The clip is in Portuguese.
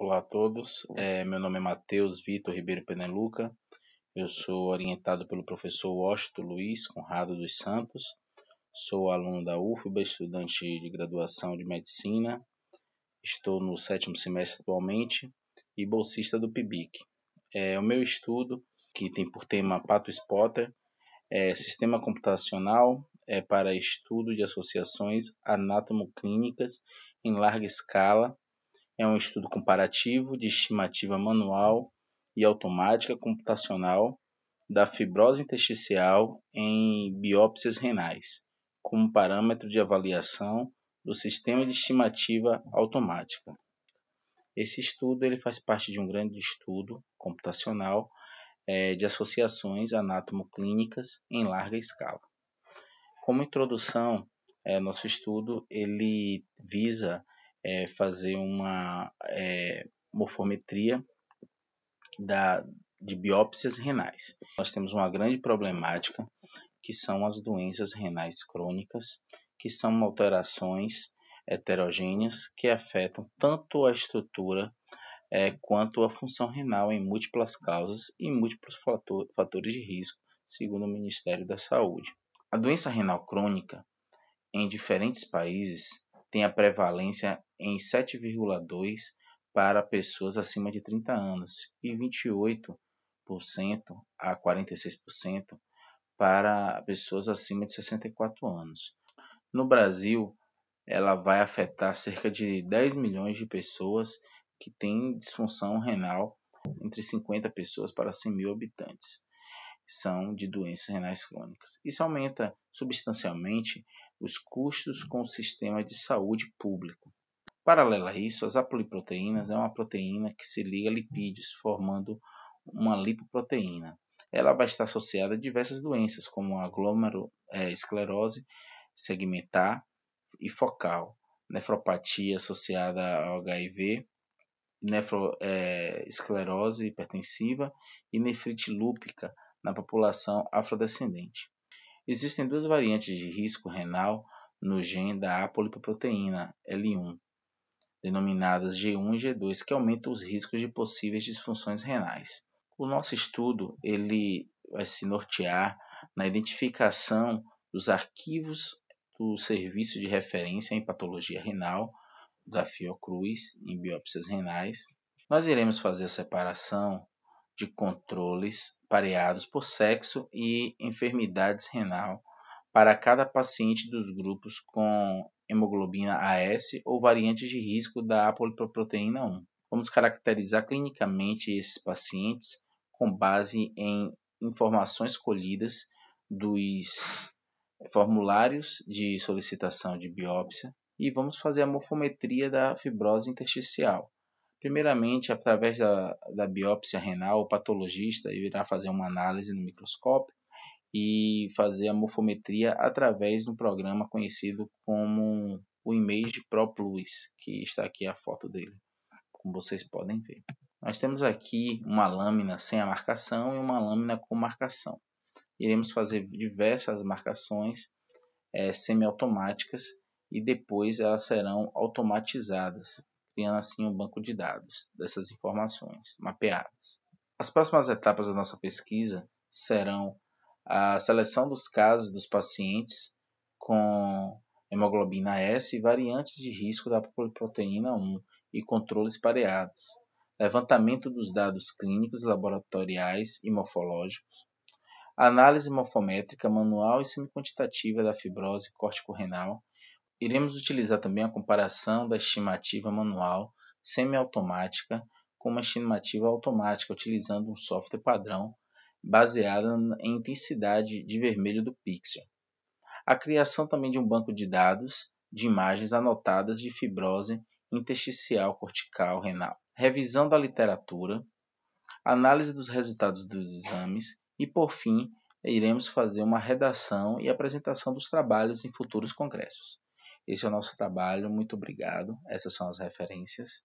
Olá a todos, é, meu nome é Matheus Vitor Ribeiro Peneluca, eu sou orientado pelo professor Washington Luiz Conrado dos Santos, sou aluno da UFBA, estudante de graduação de Medicina, estou no sétimo semestre atualmente e bolsista do PIBIC. É, o meu estudo, que tem por tema Pato Spotter, é Sistema Computacional é para Estudo de Associações Anatomoclínicas em Larga Escala é um estudo comparativo de estimativa manual e automática computacional da fibrose intersticial em biópsias renais, como parâmetro de avaliação do sistema de estimativa automática. Esse estudo ele faz parte de um grande estudo computacional é, de associações anatomo-clínicas em larga escala. Como introdução, é, nosso estudo ele visa é, fazer uma é, morfometria da, de biópsias renais. Nós temos uma grande problemática que são as doenças renais crônicas, que são alterações heterogêneas que afetam tanto a estrutura é, quanto a função renal em múltiplas causas e múltiplos fator, fatores de risco, segundo o Ministério da Saúde. A doença renal crônica em diferentes países tem a prevalência em 7,2% para pessoas acima de 30 anos e 28% a 46% para pessoas acima de 64 anos. No Brasil, ela vai afetar cerca de 10 milhões de pessoas que têm disfunção renal, entre 50 pessoas para 100 mil habitantes, são de doenças renais crônicas. Isso aumenta substancialmente os custos com o sistema de saúde público. Paralela a isso, as apoliproteínas é uma proteína que se liga a lipídios, formando uma lipoproteína. Ela vai estar associada a diversas doenças, como a glomérulo-esclerose segmentar e focal, nefropatia associada ao HIV, nefroesclerose é, hipertensiva e nefrite lúpica na população afrodescendente. Existem duas variantes de risco renal no gene da apolipoproteína L1, denominadas G1 e G2, que aumentam os riscos de possíveis disfunções renais. O nosso estudo ele vai se nortear na identificação dos arquivos do serviço de referência em patologia renal da Fiocruz em biópsias renais. Nós iremos fazer a separação de controles pareados por sexo e enfermidades renal para cada paciente dos grupos com hemoglobina AS ou variantes de risco da apolipoproteína 1. Vamos caracterizar clinicamente esses pacientes com base em informações colhidas dos formulários de solicitação de biópsia e vamos fazer a morfometria da fibrose intersticial. Primeiramente, através da, da biópsia renal, o patologista irá fazer uma análise no microscópio e fazer a morfometria através de um programa conhecido como o Image Pro Plus, que está aqui a foto dele, como vocês podem ver. Nós temos aqui uma lâmina sem a marcação e uma lâmina com marcação. Iremos fazer diversas marcações é, semiautomáticas e depois elas serão automatizadas, criando assim um banco de dados dessas informações mapeadas. As próximas etapas da nossa pesquisa serão a seleção dos casos dos pacientes com hemoglobina S e variantes de risco da proteína 1 e controles pareados, levantamento dos dados clínicos, laboratoriais e morfológicos, análise morfométrica manual e semi-quantitativa da fibrose cortico-renal. Iremos utilizar também a comparação da estimativa manual semiautomática com uma estimativa automática utilizando um software padrão baseada em intensidade de vermelho do pixel. A criação também de um banco de dados de imagens anotadas de fibrose intersticial cortical renal, revisão da literatura, análise dos resultados dos exames e, por fim, iremos fazer uma redação e apresentação dos trabalhos em futuros congressos. Esse é o nosso trabalho, muito obrigado. Essas são as referências.